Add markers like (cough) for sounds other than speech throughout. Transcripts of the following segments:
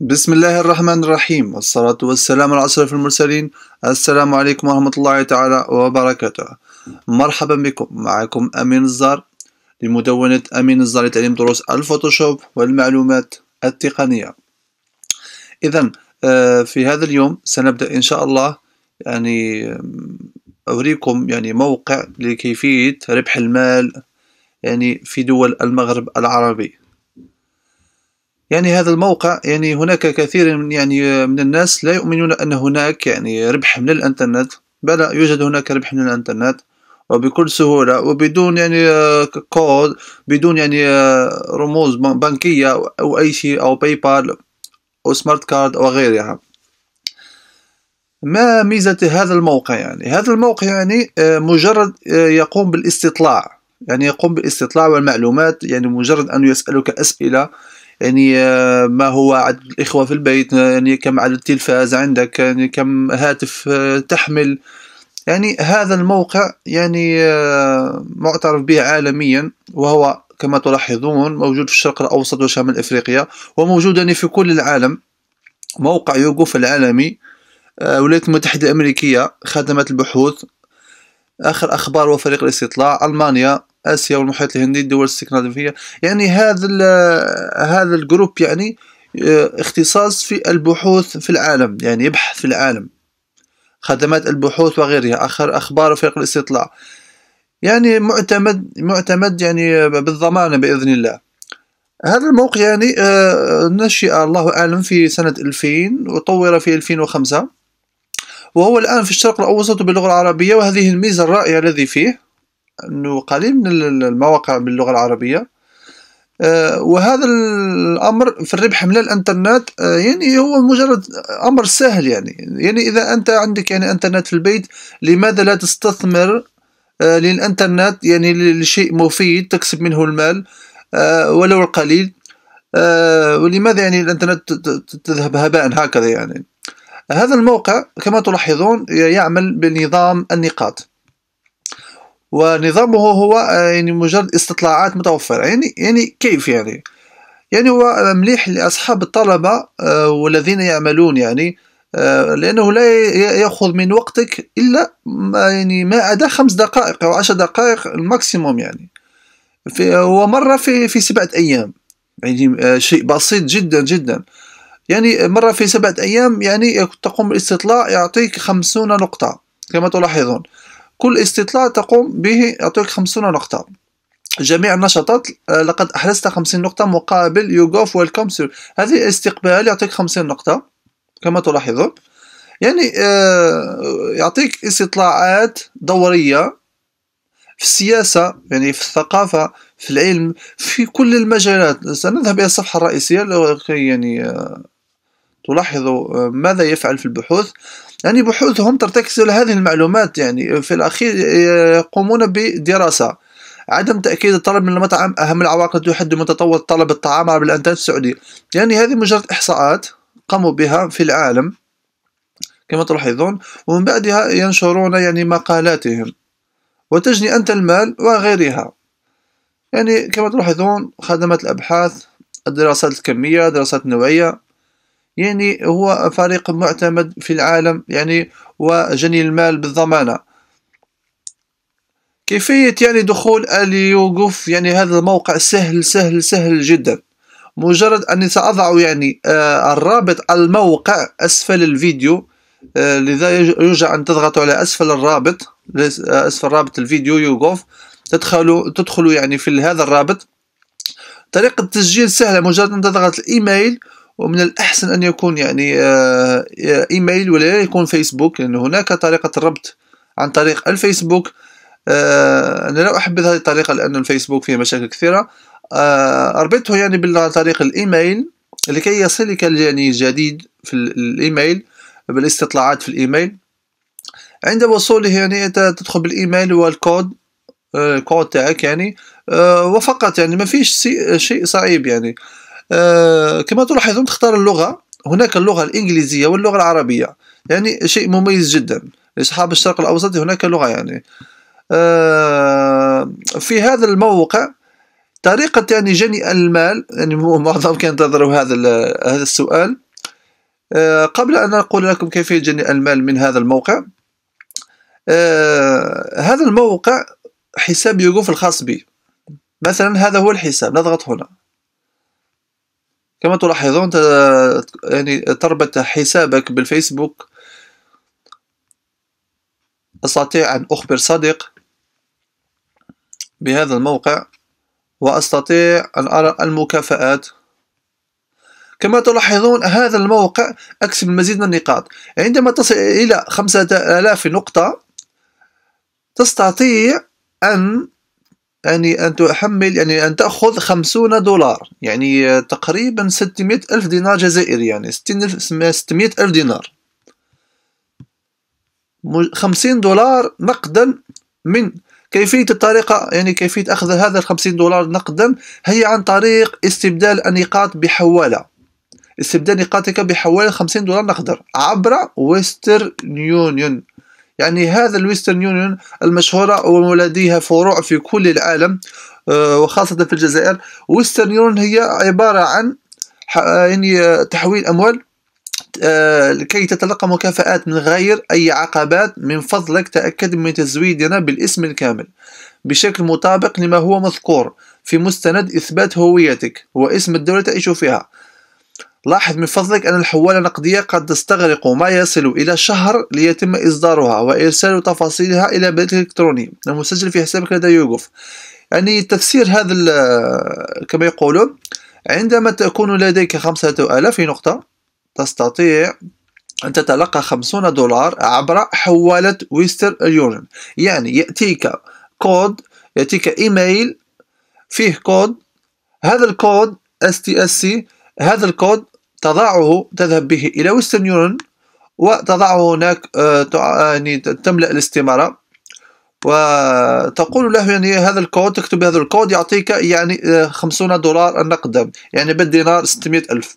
بسم الله الرحمن الرحيم والصلاة والسلام على أشرف المرسلين السلام عليكم ورحمة الله تعالى وبركاته مرحبا بكم معكم أمين الزار لمدونة أمين الزار لتعليم دروس الفوتوشوب والمعلومات التقنية إذا آه، في هذا اليوم سنبدأ إن شاء الله يعني أريكم يعني موقع لكيفية ربح المال يعني في دول المغرب العربي يعني هذا الموقع يعني هناك كثير من يعني من الناس لا يؤمنون أن هناك يعني ربح من الإنترنت بلى يوجد هناك ربح من الإنترنت وبكل سهولة وبدون يعني كود بدون يعني رموز بنكية أو أي شيء أو باي بال أو سمارت كارد وغيرها يعني. ما ميزة هذا الموقع يعني هذا الموقع يعني آه، مجرد آه، يقوم بالاستطلاع يعني يقوم بالاستطلاع والمعلومات يعني مجرد أن يسألك أسئلة يعني آه، ما هو عدد الإخوة في البيت يعني كم عدد التلفاز عندك يعني كم هاتف تحمل يعني هذا الموقع يعني معترف به عالميا وهو كما تلاحظون موجود في الشرق الأوسط وشمال أفريقيا وموجود يعني في كل العالم موقع يوغوف العالمي الولايات آه، المتحدة الأمريكية خدمة البحوث آخر أخبار وفريق الاستطلاع ألمانيا آسيا والمحيط الهندي الدول السكندنافية يعني هذا هذا الجروب يعني آه، اختصاص في البحوث في العالم يعني يبحث في العالم خدمات البحوث وغيرها آخر أخبار وفريق الاستطلاع يعني معتمد معتمد يعني بالضمانة بإذن الله هذا الموقع يعني آه، نشئ الله أعلم في سنة 2000 وطور في 2005 وهو الآن في الشرق الأوسط باللغة العربية وهذه الميزة الرائعة الذي فيه أنه قليل من المواقع باللغة العربية آه، وهذا الأمر في الربح من الإنترنت آه، يعني هو مجرد أمر سهل يعني يعني إذا أنت عندك يعني إنترنت في البيت لماذا لا تستثمر آه، للإنترنت يعني لشيء مفيد تكسب منه المال ولو القليل ولماذا يعني الإنترنت تذهب هباء هكذا يعني هذا الموقع كما تلاحظون يعمل بنظام النقاط ونظامه هو يعني مجرد استطلاعات متوفرة يعني يعني كيف يعني يعني هو مليح لأصحاب الطلبة آه، والذين يعملون يعني آه، لأنه لا يأخذ من وقتك إلا ما يعني ما عدا خمس دقائق أو عشر دقائق الماكسيموم يعني ومرة في في سبعة أيام يعني آه، شيء بسيط جدا جدا يعني مرة في سبعة أيام يعني تقوم الاستطلاع يعطيك خمسون نقطة كما تلاحظون كل استطلاع تقوم به يعطيك خمسون نقطة جميع النشاطات آه، لقد أحرزت خمسين نقطة مقابل يوغوف ويلكم هذه استقبال يعطيك خمسين نقطة كما تلاحظون يعني آه، يعطيك استطلاعات دورية في السياسة يعني في الثقافة في العلم في كل المجالات سنذهب إلى الصفحة الرئيسية لكي يعني آه، تلاحظ آه، ماذا يفعل في البحوث يعني بحوثهم ترتكز إلى هذه المعلومات يعني في الأخير يقومون بدراسة عدم تأكيد الطلب من المطعم أهم العواقب تحد من تطور طلب الطعام عبر الإنتاج السعودي يعني هذه مجرد إحصاءات قاموا بها في العالم كما تلاحظون ومن بعدها ينشرون يعني مقالاتهم وتجني أنت المال وغيرها يعني كما تلاحظون خدمات الأبحاث الدراسات الكمية دراسات النوعية يعني هو فريق معتمد في العالم يعني وجني المال بالضمانة كيفية يعني دخول اليوغوف يعني هذا الموقع سهل سهل سهل جدا مجرد أني سأضع يعني آه، الرابط الموقع أسفل الفيديو آه، لذا يرجى أن تضغطوا على أسفل الرابط آه، أسفل رابط الفيديو يوغوف تدخلوا تدخلوا يعني في هذا الرابط طريقة التسجيل سهلة مجرد أن تضغط الإيميل ومن الأحسن أن يكون يعني آه، آه، إيميل ولا يكون فيسبوك لأن هناك طريقة الربط عن طريق الفيسبوك آه، أنا لا أحب هذه الطريقة لأن الفيسبوك فيه مشاكل كثيرة أربطه يعني عن طريق الإيميل لكي يصلك يعني الجديد في الإيميل بالاستطلاعات في الإيميل عند وصوله يعني تدخل بالإيميل والكود الكود تاعك يعني وفقط يعني ما فيش شيء صعيب يعني آه، كما تلاحظون تختار اللغه هناك اللغه الانجليزيه واللغه العربيه يعني شيء مميز جدا لاصحاب الشرق الاوسط هناك لغه يعني آه، في هذا الموقع طريقة يعني جني المال يعني (laughs) معظم كان ينتظروا هذا هذا السؤال آه، قبل أن أقول لكم كيف جني المال من هذا الموقع هذا الموقع حساب يوقف الخاص بي مثلا هذا هو الحساب نضغط هنا كما تلاحظون يعني تربط حسابك بالفيسبوك أستطيع أن أخبر صديق بهذا الموقع وأستطيع أن أرى المكافآت كما تلاحظون هذا الموقع أكسب المزيد من النقاط عندما تصل إلى 5000 نقطة تستطيع أن يعني أن تحمل يعني أن تأخذ خمسون دولار يعني تقريبا ستمية ألف دينار جزائري يعني ستمية ألف دينار خمسين دولار نقدا من كيفية الطريقة يعني كيفية أخذ هذا الخمسين دولار نقدا هي عن طريق استبدال النقاط بحوالة استبدال نقاطك بحوالة خمسين دولار نقدا عبر ويستر يونيون يعني هذا الويسترن يونيون المشهورة ولديها فروع في كل العالم آه، وخاصة في الجزائر ويسترن يونيون هي عبارة عن يعني تحويل أموال آه، لكي تتلقى مكافآت من غير أي عقبات من فضلك تأكد من تزويدنا بالاسم الكامل بشكل مطابق لما هو مذكور في مستند إثبات هويتك واسم الدولة تعيش فيها لاحظ من فضلك أن الحوالة النقدية قد تستغرق ما يصل إلى شهر ليتم إصدارها وإرسال تفاصيلها إلى بريد إلكتروني المسجل في حسابك لدى يوغوف يعني تفسير هذا كما يقولون عندما تكون لديك خمسة آلاف نقطة تستطيع أن تتلقى خمسون دولار عبر حوالة ويستر اليورن يعني يأتيك كود يأتيك إيميل فيه كود هذا الكود STSC هذا الكود تضعه تذهب به إلى ويسترن يونيون وتضعه هناك آه، آه، يعني تملأ الاستمارة وتقول له يعني هذا الكود تكتب هذا الكود يعطيك يعني 50 آه، دولار النقد يعني بالدينار 600 ألف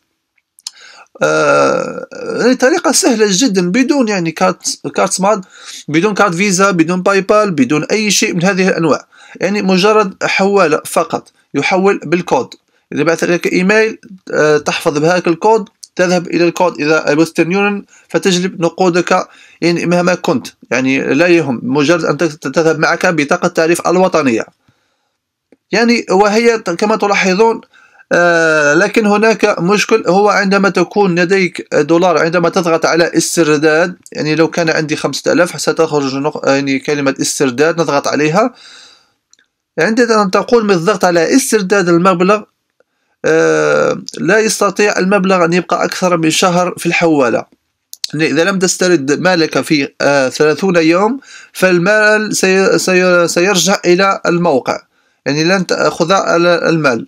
آه يعني طريقة سهلة جدا بدون يعني كارت كارت سمارت بدون كارت فيزا بدون باي بال بدون أي شيء من هذه الأنواع يعني مجرد حوالة فقط يحول بالكود إذا بعث لك إيميل آه، تحفظ بهذاك الكود تذهب إلى الكود إذا ويسترن يونيون فتجلب نقودك يعني مهما كنت يعني لا يهم مجرد أن تذهب معك بطاقة تعريف الوطنية يعني وهي كما تلاحظون آه لكن هناك مشكل هو عندما تكون لديك دولار عندما تضغط على استرداد يعني لو كان عندي 5000 ستخرج يعني كلمة استرداد نضغط عليها عندما تقول بالضغط على استرداد المبلغ آه، لا يستطيع المبلغ أن يبقى أكثر من شهر في الحوالة يعني إذا لم تسترد مالك في آه، ثلاثون يوم فالمال سيرجع إلى الموقع يعني لن تأخذ المال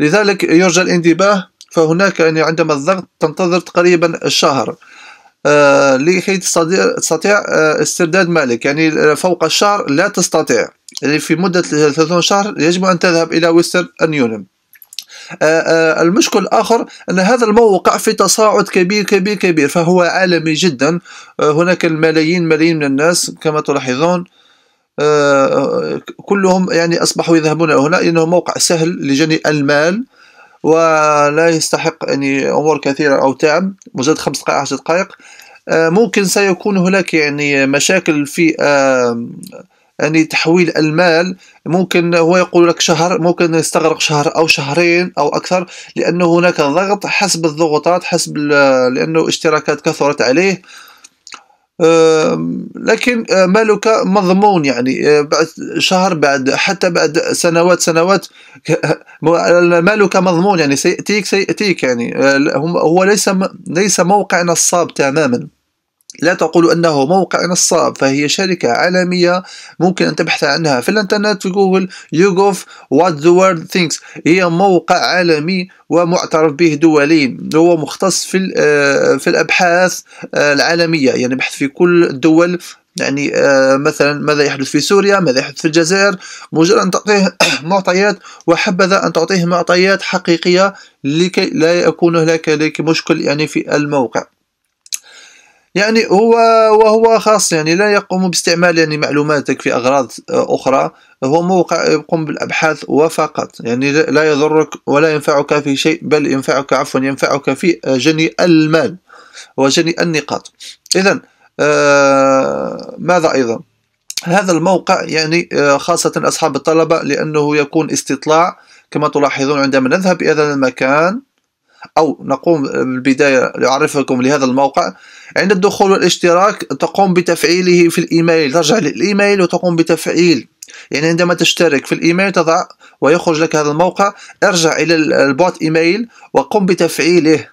لذلك يرجى الانتباه فهناك يعني عندما الضغط تنتظر تقريبا الشهر آه، لكي تستطيع استرداد مالك يعني فوق الشهر لا تستطيع يعني في مدة ثلاثون شهر يجب أن تذهب إلى ويسترن يونيون آه، آه، المشكل الآخر أن هذا الموقع في تصاعد كبير كبير كبير فهو عالمي جدا آه، هناك الملايين ملايين من الناس كما تلاحظون كلهم يعني أصبحوا يذهبون هنا لأنه موقع سهل لجني المال ولا يستحق يعني أمور كثيرة أو تعب مجرد خمس دقائق عشر دقائق ممكن سيكون هناك يعني مشاكل في يعني تحويل المال ممكن هو يقول لك شهر ممكن يستغرق شهر او شهرين او اكثر لانه هناك ضغط حسب الضغوطات حسب لانه اشتراكات كثرت عليه لكن مالك مضمون يعني آه، بعد شهر بعد حتى بعد سنوات سنوات (laughs) مالك مضمون يعني سيأتيك سيأتيك يعني آه، هو ليس ليس موقع نصاب تماما لا تقول أنه موقع نصاب فهي شركة عالمية ممكن أن تبحث عنها في الإنترنت في جوجل يوغوف وات ذا وورد ثينكس هي موقع عالمي ومعترف به دوليا هو مختص في آه، في الأبحاث آه، العالمية يعني بحث في كل الدول يعني آه، مثلا ماذا يحدث في سوريا ماذا يحدث في الجزائر مجرد أن تعطيه (coughs) معطيات وحبذا أن تعطيه معطيات حقيقية لكي لا يكون هناك مشكل يعني في الموقع يعني هو وهو خاص يعني لا يقوم باستعمال يعني معلوماتك في أغراض آه، أخرى هو موقع يقوم بالأبحاث وفقط يعني لا يضرك ولا ينفعك في شيء بل ينفعك عفوا ينفعك في آه، جني المال وجني النقاط إذا آه، ماذا أيضا هذا الموقع يعني خاصة أصحاب الطلبة لأنه يكون استطلاع كما تلاحظون عندما نذهب إلى هذا المكان أو نقوم بالبداية لأعرفكم لهذا الموقع عند الدخول والاشتراك تقوم بتفعيله في الإيميل ترجع للإيميل وتقوم بتفعيل يعني عندما تشترك في الإيميل تضع ويخرج لك هذا الموقع ارجع إلى البوت إيميل وقم بتفعيله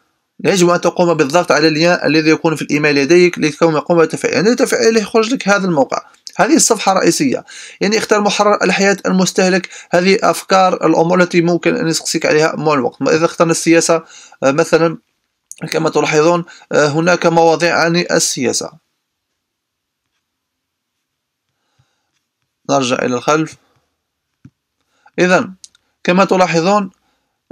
يجب أن تقوم بالضغط على الياء الذي يكون في الإيميل لديك لتقوم بتفعيله عند تفعيله يخرج لك هذا الموقع هذه الصفحة الرئيسية يعني اختار محرر الحياة المستهلك هذه أفكار الأمور التي ممكن أن يسقسيك عليها مع الوقت إذا اخترنا السياسة آه، مثلا كما تلاحظون آه، هناك مواضيع عن السياسة نرجع إلى الخلف إذا كما تلاحظون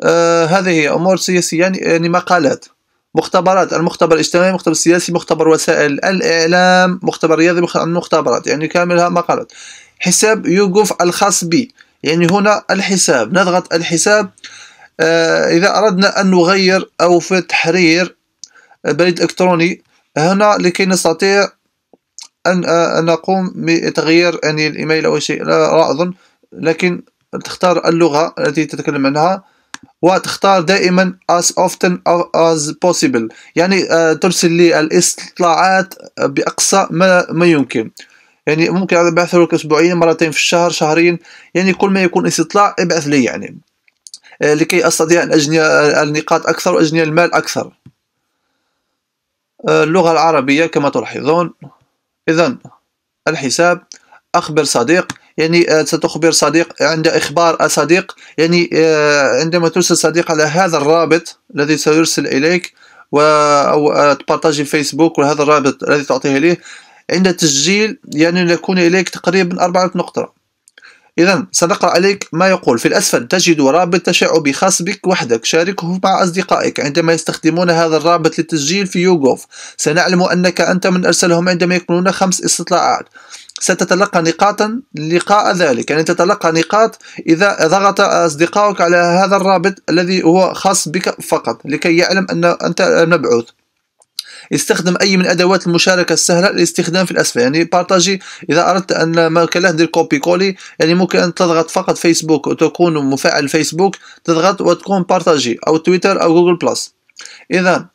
آه، هذه هي أمور سياسية يعني مقالات مختبرات المختبر الاجتماعي مختبر السياسي مختبر وسائل الإعلام مختبر رياضي المختبرات يعني كاملها مقالات حساب يوقف الخاص بي يعني هنا الحساب نضغط الحساب آه، إذا أردنا أن نغير أو في تحرير آه، بريد إلكتروني هنا لكي نستطيع آه، أن نقوم بتغيير يعني الإيميل أو شيء لا أظن لكن تختار اللغة التي تتكلم عنها وتختار دائما as often as possible يعني آه، ترسل لي الاستطلاعات بأقصى ما, ما يمكن يعني ممكن ابعث لك اسبوعيا مرتين في الشهر شهرين يعني كل ما يكون استطلاع ابعث لي يعني آه، لكي استطيع ان اجني آه، النقاط اكثر واجني المال اكثر اللغة العربية كما تلاحظون اذا الحساب اخبر صديق يعني آه، ستخبر صديق عند إخبار صديق يعني آه، عندما ترسل صديق على هذا الرابط الذي سيرسل إليك و أو آه، تبارتاجي فيسبوك وهذا الرابط الذي تعطيه ليه عند التسجيل يعني يكون إليك تقريبا أربعة نقطة إذا سنقرأ عليك ما يقول في الأسفل تجد رابط تشعبي خاص بك وحدك شاركه مع أصدقائك عندما يستخدمون هذا الرابط للتسجيل في يوغوف سنعلم أنك أنت من أرسلهم عندما يكونون خمس استطلاعات ستتلقى نقاطا لقاء ذلك يعني تتلقى نقاط إذا ضغط أصدقائك على هذا الرابط الذي هو خاص بك فقط لكي يعلم أن أنت مبعوث استخدم اي من ادوات المشاركه السهله للاستخدام في الاسفل يعني بارتاجي اذا اردت ان ما كله دير كوبي كولي يعني ممكن ان تضغط فقط فيسبوك وتكون مفعل فيسبوك تضغط وتكون بارتاجي او تويتر او جوجل بلس اذا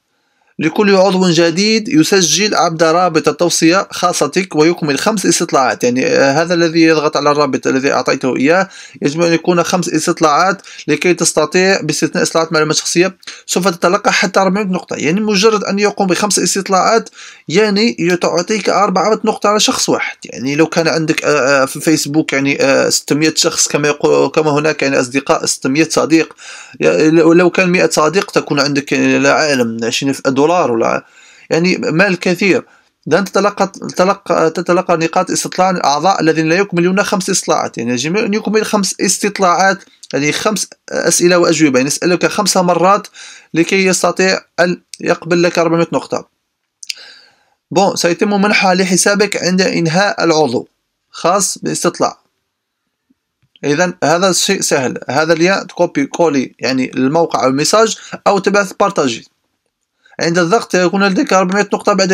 لكل عضو جديد يسجل عبر رابط التوصية خاصتك ويكمل خمس استطلاعات يعني آه، هذا الذي يضغط على الرابط الذي أعطيته إياه يجب أن يكون خمس استطلاعات لكي تستطيع باستثناء استطلاعات معلومات شخصية سوف تتلقى حتى 400 نقطة يعني مجرد أن يقوم بخمس استطلاعات يعني تعطيك 400 نقطة على شخص واحد يعني لو كان عندك آه، آه، في فيسبوك يعني 600 شخص كما يقول كما هناك يعني أصدقاء 600 صديق لو كان 100 صديق تكون عندك يعني، لا عالم في أدوار دولار ولا يعني مال كثير لن تتلقى تتلقى, تتلقى نقاط استطلاع الأعضاء الذين لا يكملون خمس استطلاعات يعني يجب أن يكمل خمس استطلاعات يعني خمس أسئلة وأجوبة يعني يسألك خمس مرات لكي يستطيع أن يقبل لك 400 نقطة بون سيتم منحها لحسابك عند إنهاء العضو خاص باستطلاع إذا هذا الشيء سهل هذا الياء كوبي كولي يعني الموقع أو الميساج أو تبعث بارتاجي عند الضغط يكون لديك 400 نقطة بعد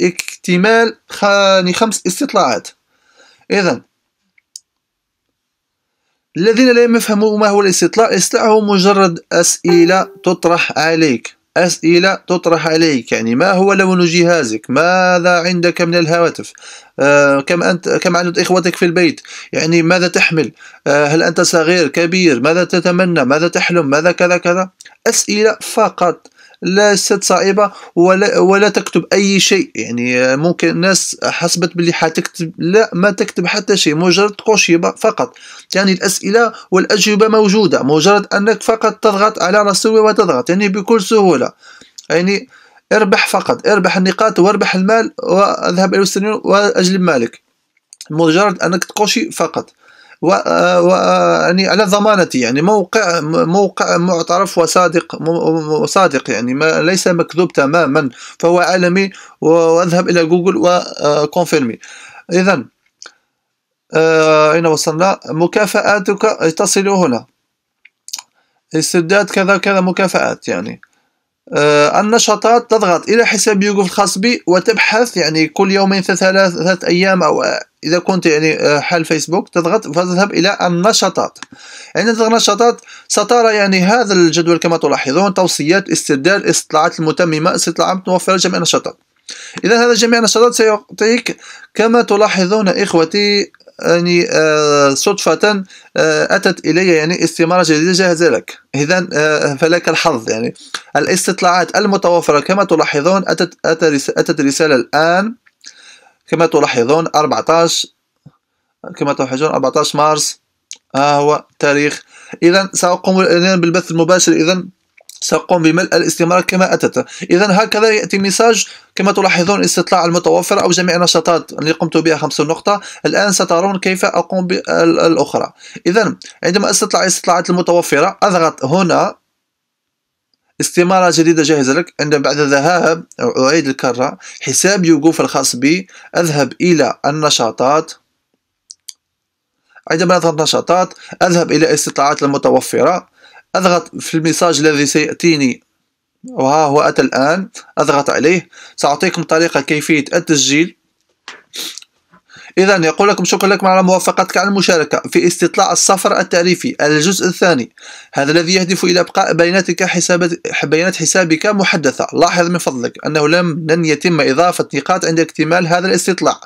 اكتمال خمس استطلاعات إذا الذين لا يفهمون ما هو الاستطلاع الاستطلاع هو مجرد أسئلة تطرح عليك أسئلة تطرح عليك يعني ما هو لون جهازك ماذا عندك من الهواتف آه كم أنت كم عدد إخوتك في البيت يعني ماذا تحمل آه هل أنت صغير كبير ماذا تتمنى ماذا تحلم ماذا كذا كذا أسئلة فقط لا ست صعيبه ولا ولا تكتب اي شيء يعني ممكن الناس حسبت باللي حتكتب لا ما تكتب حتى شيء مجرد تقوشي فقط يعني الاسئله والاجوبه موجوده مجرد انك فقط تضغط على رسوله وتضغط يعني بكل سهوله يعني اربح فقط اربح النقاط واربح المال واذهب الى السنين واجلب مالك مجرد انك تقوشي فقط و آه، آه، يعني على ضمانتي يعني موقع موقع معترف وصادق وصادق يعني ما ليس مكذوب تماما فهو عالمي واذهب الى جوجل وكونفيرمي آه، اذا اين وصلنا مكافاتك تصل هنا استرداد كذا كذا مكافآت يعني آه، النشاطات تضغط إلى حساب يوغوف الخاص بي وتبحث يعني كل يومين ثلاث ثلاث أيام أو إذا كنت يعني آه، حال فيسبوك تضغط فتذهب إلى النشاطات عندما تضغط النشاطات سترى يعني هذا الجدول كما تلاحظون توصيات استبدال استطلاعات المتممة استطلاعات متوفره جميع النشاطات إذا هذا جميع النشاطات سيعطيك كما تلاحظون إخوتي يعني آه، صدفة آه، أتت إلي يعني استمارة جديدة جاهزة لك إذا آه، فلك الحظ يعني الاستطلاعات المتوفرة كما تلاحظون أتت أتت رسالة الآن كما تلاحظون 14 كما تلاحظون 14 مارس ها آه هو تاريخ إذا سأقوم الآن بالبث المباشر إذا سأقوم بملء الاستمارة كما أتت إذا هكذا يأتي مساج كما تلاحظون الاستطلاع المتوفر أو جميع النشاطات اللي قمت بها خمس نقطة الآن سترون كيف أقوم بالأخرى إذا عندما استطلع الاستطلاعات المتوفرة أضغط هنا استمارة جديدة جاهزة لك عندما بعد الذهاب أعيد الكرة حساب يوقوف الخاص بي أذهب إلى النشاطات عندما أضغط نشاطات أذهب إلى الاستطلاعات المتوفرة أضغط في الميساج الذي سيأتيني وها هو أتى الآن أضغط عليه سأعطيكم طريقة كيفية التسجيل إذا يقول لكم شكرا لكم على موافقتك على المشاركة في استطلاع السفر التعريفي الجزء الثاني هذا الذي يهدف إلى إبقاء بياناتك حسابات بيانات حسابك محدثة لاحظ من فضلك أنه لم لن يتم إضافة نقاط عند اكتمال هذا الاستطلاع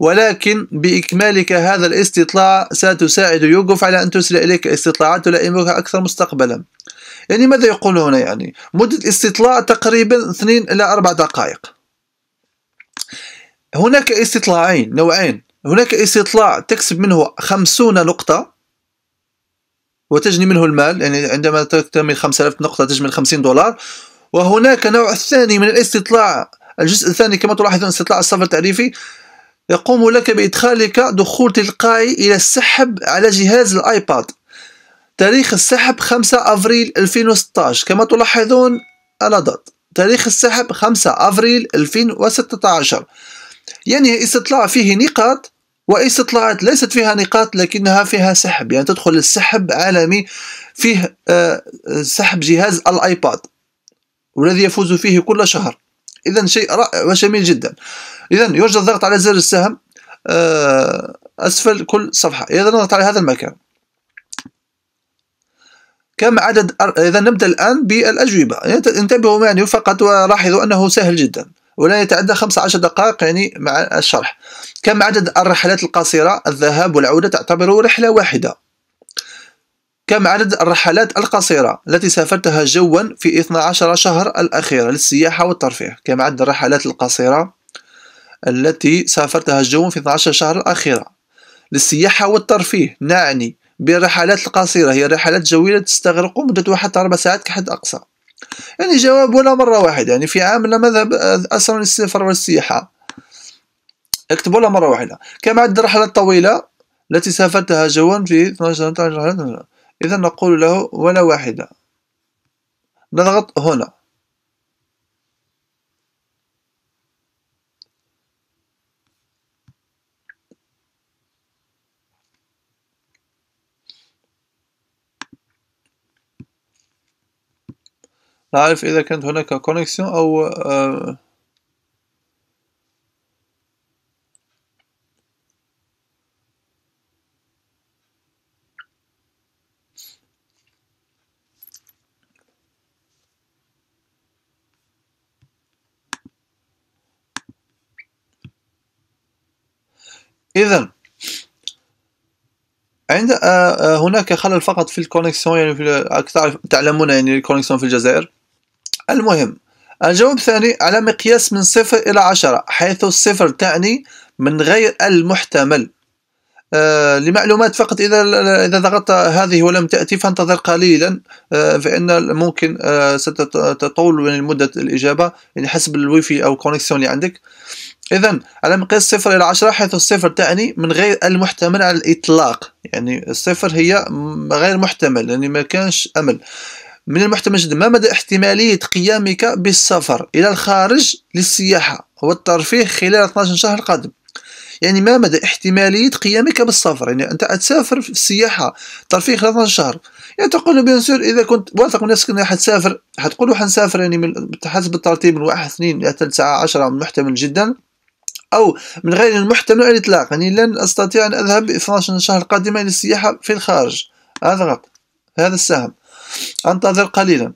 ولكن بإكمالك هذا الاستطلاع ستساعد يوغوف على أن ترسل إليك استطلاعات تلائمك أكثر مستقبلا يعني ماذا يقول هنا يعني مدة الاستطلاع تقريبا 2 إلى 4 دقائق هناك استطلاعين نوعين هناك استطلاع تكسب منه 50 نقطة وتجني منه المال يعني عندما تكتمل 5000 نقطة تجمل 50 دولار وهناك نوع ثاني من الاستطلاع الجزء الثاني كما تلاحظون استطلاع الصفر التعريفي يقوم لك بإدخالك دخول تلقائي إلى السحب على جهاز الآيباد تاريخ السحب 5 أفريل 2016 كما تلاحظون الأدق تاريخ السحب 5 أفريل 2016 يعني استطلاع فيه نقاط واستطلاعات ليست فيها نقاط لكنها فيها سحب يعني تدخل السحب عالمي فيه آه، سحب جهاز الآيباد والذي يفوز فيه كل شهر إذا شيء رائع وجميل جدا إذا يوجد الضغط على زر السهم آه، أسفل كل صفحة إذا نضغط على هذا المكان كم عدد إذا نبدأ الآن بالأجوبة انتبهوا معي فقط ولاحظوا أنه سهل جدا ولا يتعدى 15 دقائق يعني مع الشرح كم عدد الرحلات القصيرة الذهاب والعودة تعتبر رحلة واحدة كم عدد الرحلات القصيرة التي سافرتها جوا في 12 شهر الأخيرة للسياحة والترفيه كم عدد الرحلات القصيرة التي سافرتها جوا في 12 شهر الأخيرة للسياحة والترفيه نعني بالرحلات القصيرة هي رحلات جوية تستغرق مدة حتى أربع ساعات كحد أقصى يعني جواب ولا مرة واحدة يعني في عامنا ذهب أسرى للسفر والسياحة اكتب ولا مرة واحدة كم عدد الرحلات الطويلة التي سافرتها جوا في 12 شهر إذا نقول له ولا واحدة نضغط هنا نعرف إذا كانت هناك كونكسيون أو آه اذا عند آه، آه، هناك خلل فقط في الكونيكسيون يعني في تعرف آه، تعلمون يعني الكونيكسيون في الجزائر المهم الجواب الثاني على مقياس من صفر إلى عشرة حيث الصفر تعني من غير المحتمل آه لمعلومات فقط إذا إذا ضغطت هذه ولم تأتي فانتظر قليلا آه فإن ممكن آه ستطول من يعني مدة الإجابة يعني حسب الويفي أو كونيكسيون اللي عندك إذا على مقياس صفر إلى عشرة حيث الصفر تعني من غير المحتمل على الإطلاق يعني الصفر هي غير محتمل يعني ما كانش أمل من المحتمل جدا ما مدى احتمالية قيامك بالسفر إلى الخارج للسياحة والترفيه خلال 12 شهر القادم يعني ما مدى احتمالية قيامك بالسفر يعني أنت تسافر في السياحة ترفيه خلال 12 شهر يعني تقول بيان سور إذا كنت واثق من نفسك أنك حتسافر حتقول حنسافر يعني من حسب الترتيب من واحد اثنين إلى تسعة عشرة محتمل جدا أو من غير المحتمل على الإطلاق يعني لن أستطيع أن أذهب 12 شهر القادمة للسياحة في الخارج أضغط هذا السهم أنتظر قليلا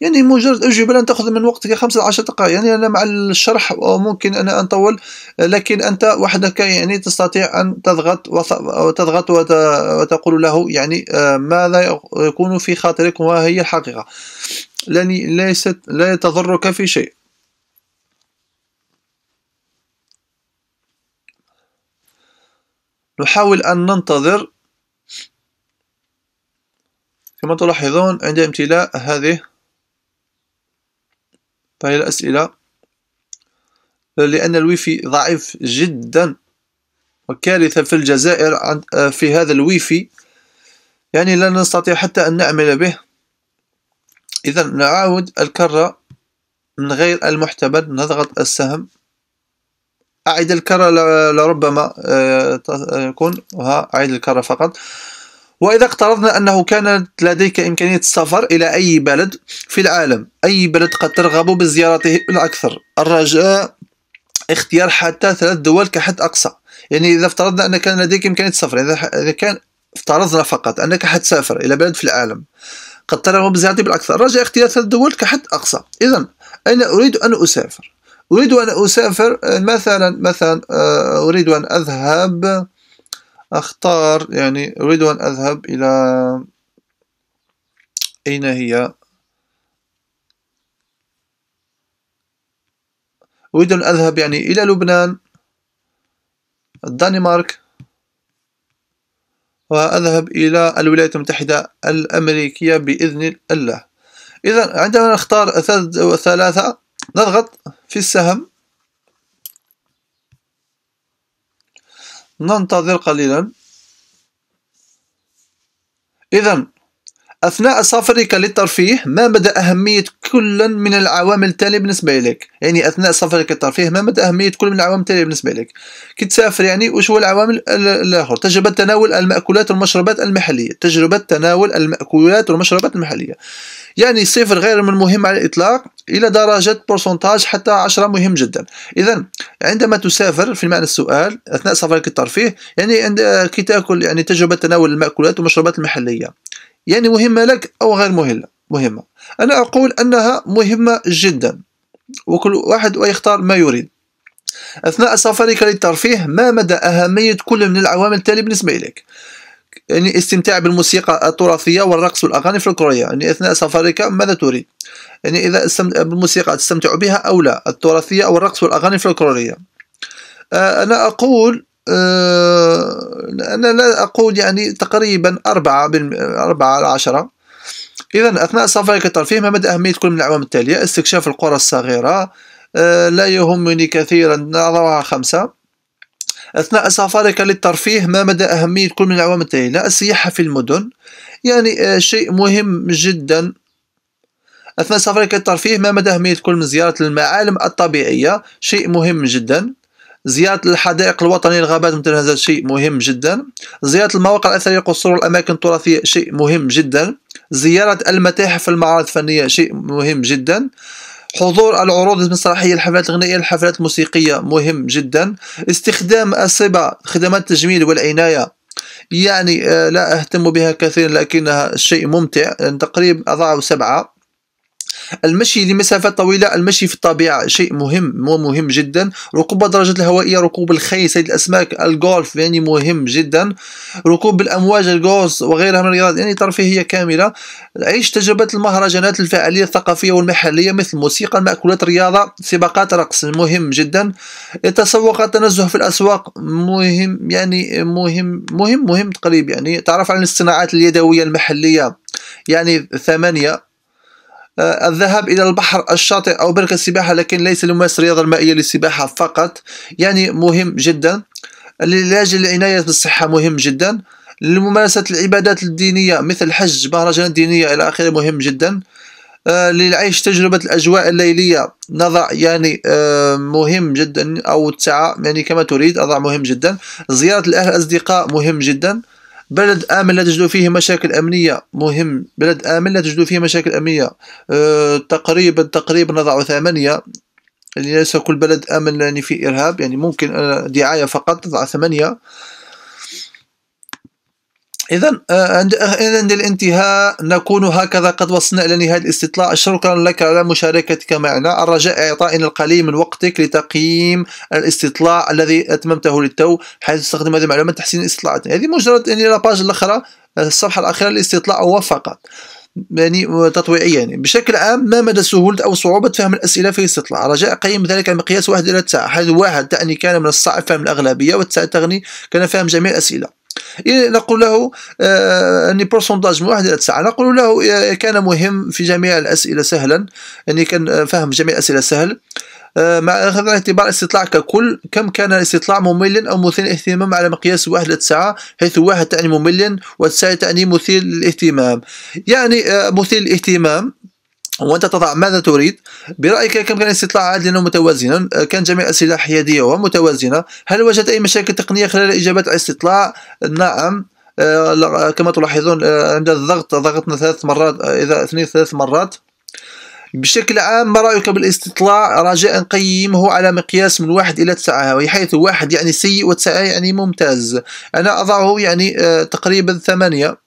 يعني مجرد أجوبة لن تأخذ من وقتك خمسة عشر دقائق يعني أنا مع الشرح ممكن أنا أطول لكن أنت وحدك يعني تستطيع أن تضغط وتضغط وتقول له يعني آه، ماذا يكون في خاطرك وهي الحقيقة لأني ليست لا تضرك في شيء نحاول أن ننتظر كما تلاحظون عند امتلاء هذه فهي الأسئلة لأن الويفي ضعيف جدا وكارثة في الجزائر في هذا الويفي يعني لا نستطيع حتى أن نعمل به إذا نعاود الكرة من غير المحتمل نضغط السهم أعد الكرة لربما آه، آه، يكون ها أعيد الكرة فقط وإذا افترضنا أنه كانت لديك إمكانية السفر إلى أي بلد في العالم أي بلد قد ترغب بزيارته الأكثر الرجاء اختيار حتى ثلاث دول كحد أقصى يعني إذا افترضنا أن كان لديك إمكانية السفر إذا كان افترضنا فقط أنك حتسافر إلى بلد في العالم قد ترغب بزيارته بالأكثر رجاء اختيار ثلاث دول كحد أقصى إذا أنا أريد أن أسافر أريد أن أسافر مثلا مثلا آه، أريد أن أذهب أختار يعني أريد أن أذهب إلى أين هي أريد أن أذهب يعني إلى لبنان الدنمارك وأذهب إلى الولايات المتحدة الأمريكية بإذن الله إذا عندما نختار ثلاثة نضغط في السهم ننتظر قليلا إذا أثناء سفرك للترفيه ما مدى أهمية كل من العوامل التالية بالنسبة لك يعني أثناء سفرك للترفيه ما مدى أهمية كل من العوامل التالية بالنسبة لك كي تسافر يعني وش هو العوامل الآخر تجربة تناول المأكولات والمشروبات المحلية تجربة تناول المأكولات والمشروبات المحلية يعني صفر غير من مهم على الإطلاق إلى درجة بورسنتاج حتى عشرة مهم جدا إذا عندما تسافر في معنى السؤال أثناء سفرك الترفيه يعني عند كي تأكل يعني تجربة تناول المأكولات والمشروبات المحلية يعني مهمة لك أو غير مهمة مهمة أنا أقول أنها مهمة جدا وكل واحد ويختار ما يريد أثناء سفرك للترفيه ما مدى أهمية كل من العوامل التالية بالنسبة إليك يعني استمتاع بالموسيقى التراثية والرقص والأغاني الفلكلورية يعني أثناء سفرك ماذا تريد؟ يعني إذا استمتع بالموسيقى تستمتع بها أو لا التراثية أو الرقص والأغاني الفلكلورية آه، أنا أقول آه، أنا لا أقول يعني تقريبا أربعة بالم... أربعة على عشرة إذا أثناء سفرك الترفيه ما مدى أهمية كل من الأعوام التالية استكشاف القرى الصغيرة آه، لا يهمني كثيرا نضعها خمسة أثناء سفرك للترفيه ما مدى أهمية كل من العوامل التالية السياحة في المدن يعني آه، شيء مهم جدا أثناء سفرك للترفيه ما مدى أهمية كل من زيارة المعالم الطبيعية شيء مهم جدا زيارة الحدائق الوطنية الغابات مثل هذا شيء مهم جدا زيارة المواقع الأثرية القصور والأماكن التراثية شيء مهم جدا زيارة المتاحف المعارض الفنية شيء مهم جدا حضور العروض المسرحية الحفلات الغنائية الحفلات الموسيقية مهم جدا استخدام أصبع خدمات التجميل والعناية يعني آه، لا أهتم بها كثيرا لكنها شيء ممتع تقريبا أضع سبعة المشي لمسافات طويلة المشي في الطبيعة شيء مهم ومهم جدا ركوب الدراجات الهوائية ركوب الخيل سيد الأسماك الجولف يعني مهم جدا ركوب الأمواج الجوز وغيرها من الرياضات يعني ترفيهية كاملة عيش تجربة المهرجانات الفعالية الثقافية والمحلية مثل الموسيقى المأكولات الرياضة سباقات رقص مهم جدا التسوق التنزه في الأسواق مهم يعني مهم مهم مهم تقريب يعني تعرف عن الصناعات اليدوية المحلية يعني ثمانية آه، الذهاب إلى البحر الشاطئ أو بركة السباحة لكن ليس لممارسة الرياضة المائية للسباحة فقط يعني مهم جدا لأجل العناية بالصحة مهم جدا لممارسة العبادات الدينية مثل الحج مهرجانات دينية إلى آخره مهم جدا آه، للعيش تجربة الأجواء الليلية نضع يعني آه، مهم جدا أو التعا يعني كما تريد أضع مهم جدا زيارة الأهل الأصدقاء مهم جدا بلد آمن لا تجدوا فيه مشاكل أمنية مهم بلد آمن لا تجدوا فيه مشاكل أمنية أه تقريبا تقريبا نضع ثمانية يعني ليس كل بلد آمن يعني في إرهاب يعني ممكن أه، دعاية فقط تضع ثمانية إذا آه، عند الانتهاء نكون هكذا قد وصلنا إلى نهاية الاستطلاع شكرا لك على مشاركتك معنا الرجاء إعطائنا القليل من وقتك لتقييم الاستطلاع الذي أتممته للتو حيث تستخدم هذه المعلومات تحسين الاستطلاعات هذه مجرد يعني لاباج الأخرى الصفحة الأخيرة للاستطلاع وفقط يعني تطويعيا يعني بشكل عام ما مدى سهولة أو صعوبة فهم الأسئلة في الاستطلاع رجاء قيم ذلك المقياس واحد إلى تسعة حيث واحد تعني كان من الصعب فهم الأغلبية والتسعة تغني كان فهم جميع الأسئلة نقول له آه، اني برسونتاج من واحد الى تسعه نقول له آه، كان مهم في جميع الاسئله سهلا يعني كان آه، فهم جميع الاسئله سهل مع اخذ الاعتبار الاستطلاع ككل كم كان الاستطلاع مملا او مثير للاهتمام على مقياس واحد الى تسعه حيث واحد تعني مملا وتسعه تعني مثير للاهتمام يعني مثير للاهتمام وانت تضع ماذا تريد برايك كم كان استطلاع عادلا ومتوازنا كان جميع الاسئله حياديه ومتوازنه هل وجدت اي مشاكل تقنيه خلال اجابات الاستطلاع نعم آه، كما تلاحظون آه، عند الضغط ضغطنا ثلاث مرات آه، اذا اثنين ثلاث مرات بشكل عام ما رأيك بالاستطلاع رجاء قيمه على مقياس من واحد إلى تسعة حيث واحد يعني سيء وتسعة يعني ممتاز أنا أضعه يعني تقريبا ثمانية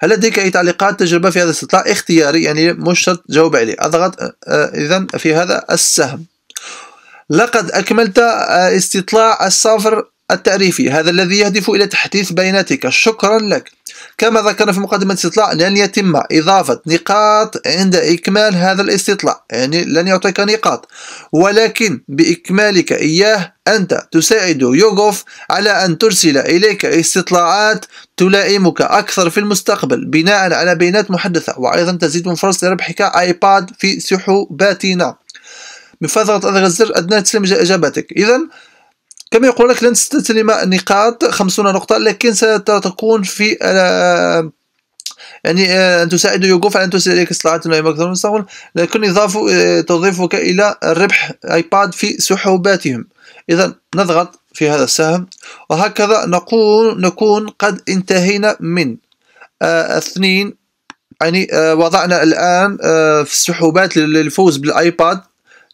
هل لديك أي تعليقات تجربة في هذا الاستطلاع اختياري يعني مش شرط تجاوب عليه أضغط آه، آه، إذا في هذا السهم لقد أكملت آه، استطلاع الصفر التعريفي هذا الذي يهدف إلى تحديث بياناتك شكرا لك كما ذكرنا في مقدمة الاستطلاع لن يتم إضافة نقاط عند إكمال هذا الاستطلاع يعني لن يعطيك نقاط ولكن بإكمالك إياه أنت تساعد يوغوف على أن ترسل إليك استطلاعات تلائمك أكثر في المستقبل بناء على بيانات محدثة وأيضا تزيد من فرص ربحك آيباد في سحوباتنا بفضل أضغط الزر أدنى تسلم إجاباتك إذا كما يقول لك لن تستسلم نقاط 50 نقطة لكن ستكون في آه، يعني آه، أن تساعد يوقف على أن تساعدك استطاعة العلم أكثر من المستقبل لكن اضافه آه، تضيفك إلى الربح أيباد في سحوباتهم إذا نضغط في هذا السهم وهكذا نقول نكون قد انتهينا من اثنين يعني وضعنا الآن في السحوبات للفوز بالآيباد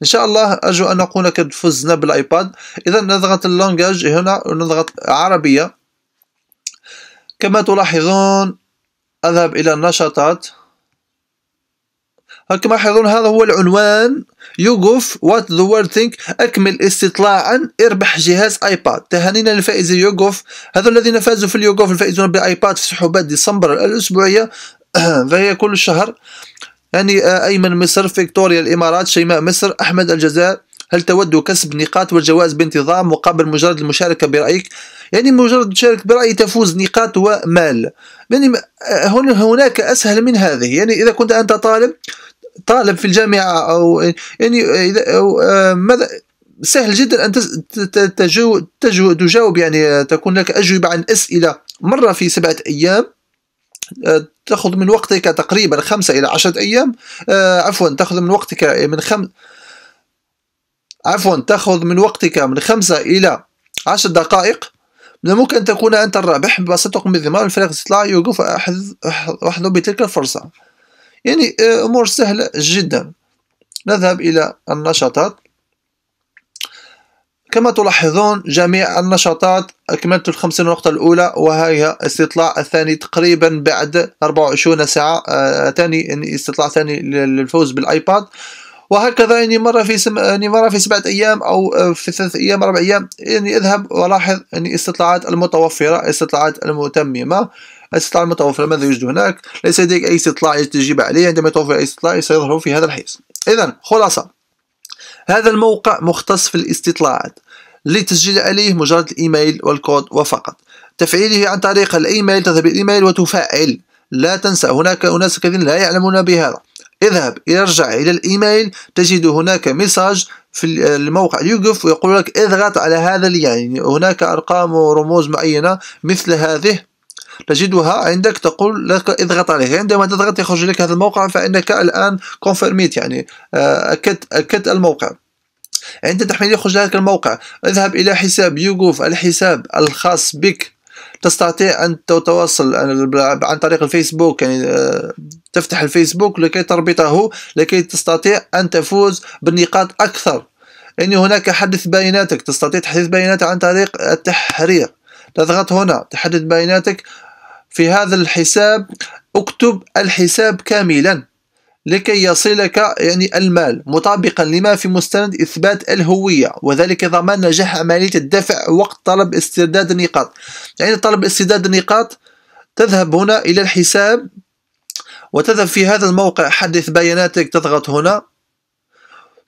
ان شاء الله ارجو ان نكون قد فزنا بالايباد اذا نضغط اللونجاج هنا ونضغط عربيه كما تلاحظون اذهب الى النشاطات كما تلاحظون هذا هو العنوان يوغوف وات ذا وورد ثينك اكمل استطلاعا اربح جهاز ايباد تهانينا للفائز يوغوف هذا الذين فازوا في اليوغوف الفائزون بايباد في سحوبات ديسمبر الاسبوعيه (clears throat) فهي كل شهر يعني آه، أيمن مصر فيكتوريا الإمارات شيماء مصر أحمد الجزائر هل تود كسب نقاط والجوائز بانتظام مقابل مجرد المشاركة برأيك يعني مجرد تشارك برأي تفوز نقاط ومال يعني آه، هناك أسهل من هذه يعني إذا كنت أنت طالب طالب في الجامعة أو يعني إذا أو آه، ماذا سهل جدا أن تجو تجو تجاوب يعني تكون لك أجوبة عن أسئلة مرة في سبعة أيام تاخذ من وقتك تقريبا خمسة إلى عشرة أيام آه عفوا تاخذ من وقتك من خم عفوا تاخذ من وقتك من خمسة إلى عشر دقائق من الممكن أن تكون أنت الرابح ببساطة تقوم بضمان الفريق الاستطلاعي يوقف وحده بتلك الفرصة يعني آه، أمور سهلة جدا نذهب إلى النشاطات كما تلاحظون جميع النشاطات أكملت الخمسين نقطة الأولى وهي استطلاع الثاني تقريبا بعد 24 ساعة آه ثاني يعني استطلاع ثاني للفوز بالآيباد وهكذا يعني مرة في سم... يعني مرة في سبعة أيام أو آه، في ثلاث أيام أربع أيام يعني اذهب ولاحظ يعني استطلاعات المتوفرة استطلاعات المتممة الاستطلاع المتوفرة ماذا يوجد هناك ليس لديك أي استطلاع تجيب عليه عندما يتوفر أي استطلاع سيظهر في هذا الحيز إذا خلاصة هذا الموقع مختص في الاستطلاعات لتسجيل عليه مجرد الإيميل والكود وفقط تفعيله عن طريق الإيميل تذهب الإيميل وتفعل لا تنسى هناك أناس كثيرين لا يعلمون بهذا اذهب ارجع إلى الإيميل تجد هناك ميساج في الموقع يوقف ويقول لك اضغط على هذا يعني هناك أرقام ورموز معينة مثل هذه تجدها عندك تقول لك اضغط عليه عندما يعني تضغط يخرج لك هذا الموقع فإنك الآن كونفيرميت يعني آه، أكدت أكدت الموقع عند تحميل يخرج لك الموقع اذهب إلى حساب يوغوف الحساب الخاص بك تستطيع أن تتواصل عن طريق الفيسبوك يعني آه، تفتح الفيسبوك لكي تربطه لكي تستطيع أن تفوز بالنقاط أكثر إن يعني هناك حدث بياناتك تستطيع تحديث بيانات عن طريق التحرير تضغط هنا تحدد بياناتك في هذا الحساب اكتب الحساب كاملا لكي يصلك يعني المال مطابقا لما في مستند إثبات الهوية وذلك ضمان نجاح عملية الدفع وقت طلب استرداد النقاط يعني طلب استرداد النقاط تذهب هنا إلى الحساب وتذهب في هذا الموقع حدث بياناتك تضغط هنا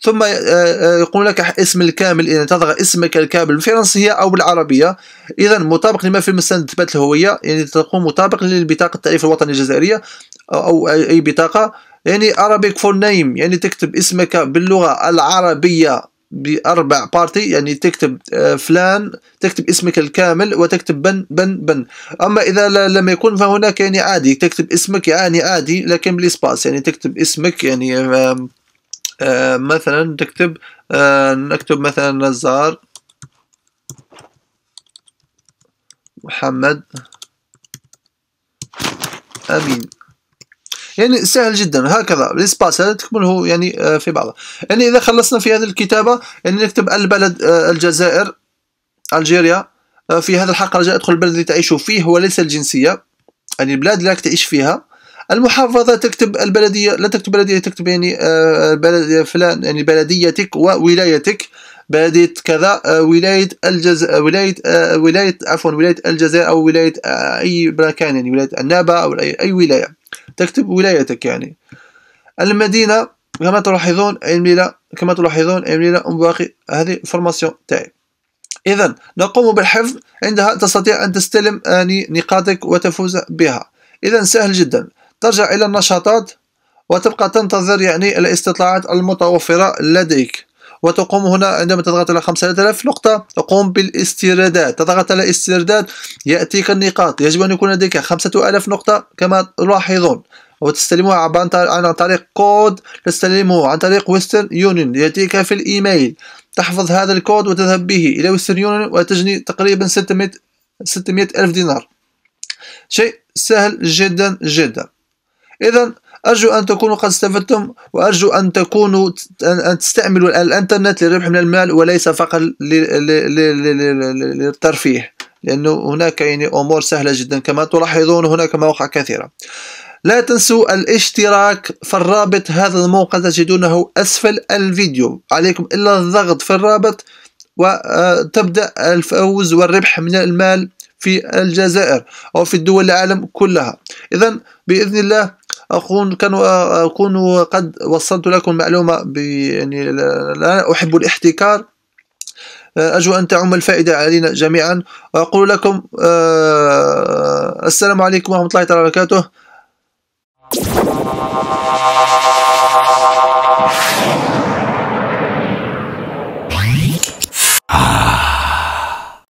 ثم آه، آه، يقول لك اسم الكامل إذا تضغ اسمك الكامل بالفرنسية أو بالعربية إذا مطابق لما في مستند إثبات الهوية يعني تقوم مطابق للبطاقة التعريف الوطني الجزائرية أو أي بطاقة يعني Arabic for نيم يعني تكتب اسمك باللغة العربية بأربع بارتي يعني تكتب آه، فلان تكتب اسمك الكامل وتكتب بن بن بن أما إذا لم يكن فهناك يعني عادي تكتب اسمك يعني عادي لكن بالإسباس يعني تكتب اسمك يعني آه، مثلا تكتب آه، نكتب مثلا نزار محمد امين يعني سهل جدا هكذا الاسباس هذا تكمله يعني آه، في بعضه يعني اذا خلصنا في هذه الكتابه يعني نكتب البلد الجزائر الجيريا في هذا الحق رجاء ادخل البلد اللي تعيش فيه وليس الجنسيه يعني البلاد اللي راك تعيش فيها المحافظه تكتب البلديه لا تكتب بلديه تكتب يعني آه، بلديه فلان يعني بلديتك وولايتك بلديه كذا آه، ولايه الجزائر آه، ولايه ولايه عفوا ولايه الجزائر او ولايه اي مكان يعني ولايه النابه او اي, ولايه تكتب ولايتك يعني المدينه كما تلاحظون عملنا كما تلاحظون أم باقي هذه فورماسيون تاعي اذا نقوم بالحفظ عندها تستطيع ان تستلم يعني نقاطك وتفوز بها اذا سهل جدا ترجع إلى النشاطات وتبقى تنتظر يعني الاستطلاعات المتوفرة لديك وتقوم هنا عندما تضغط على 5000 نقطة تقوم بالاستيرادات تضغط على استرداد يأتيك النقاط يجب أن يكون لديك 5000 نقطة كما تلاحظون وتستلمها عن طريق كود تستلمه عن طريق ويسترن يونيون يأتيك في الإيميل تحفظ هذا الكود وتذهب به إلى ويسترن يونيون وتجني تقريبا 600 ألف دينار شيء سهل جدا جدا إذا أرجو أن تكونوا قد استفدتم وأرجو أن تكونوا أن تستعملوا الإنترنت للربح من المال وليس فقط للترفيه لأنه هناك يعني أمور سهلة جدا كما تلاحظون هناك مواقع كثيرة لا تنسوا الاشتراك فالرابط هذا الموقع تجدونه أسفل الفيديو عليكم إلا الضغط في الرابط وتبدأ آه، الفوز والربح من المال في الجزائر أو في الدول العالم كلها إذا بإذن الله أكون كانوا أكون قد وصلت لكم معلومة يعني لا أحب الاحتكار أرجو أن تعم الفائدة علينا جميعا وأقول لكم آه، السلام عليكم ورحمة الله وبركاته